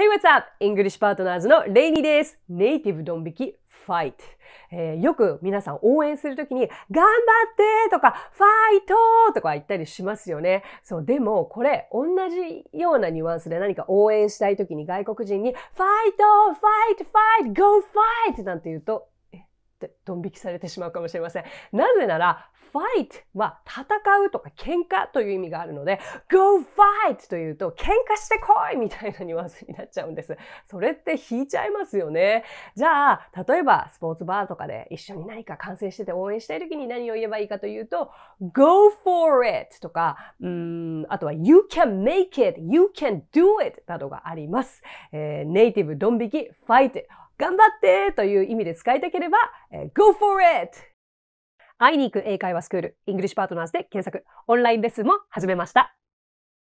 Hey, what's up? English Partners のレイニーです。ネイティブドン引きファイト。えー、よく皆さん応援するときに、頑張ってとか、ファイトとか言ったりしますよね。そう、でもこれ、同じようなニュアンスで何か応援したいときに外国人に、ファイトファイトファイト !Go fight! なんて言うと、ってドン引きされてしまうかもしれません。なぜなら、fight は戦うとか喧嘩という意味があるので、go fight というと喧嘩してこいみたいなニュアンスになっちゃうんです。それって引いちゃいますよね。じゃあ、例えばスポーツバーとかで一緒に何か観戦してて応援したい時に何を言えばいいかというと、go for it とか、うんあとは you can make it, you can do it などがあります。えー、ネイティブドン引き fight 頑張ってという意味で使いたければ、えー、Go for it! 会いに行く英会話スクール、イングリッシュパートナーズで検索、オンラインレッスンも始めました。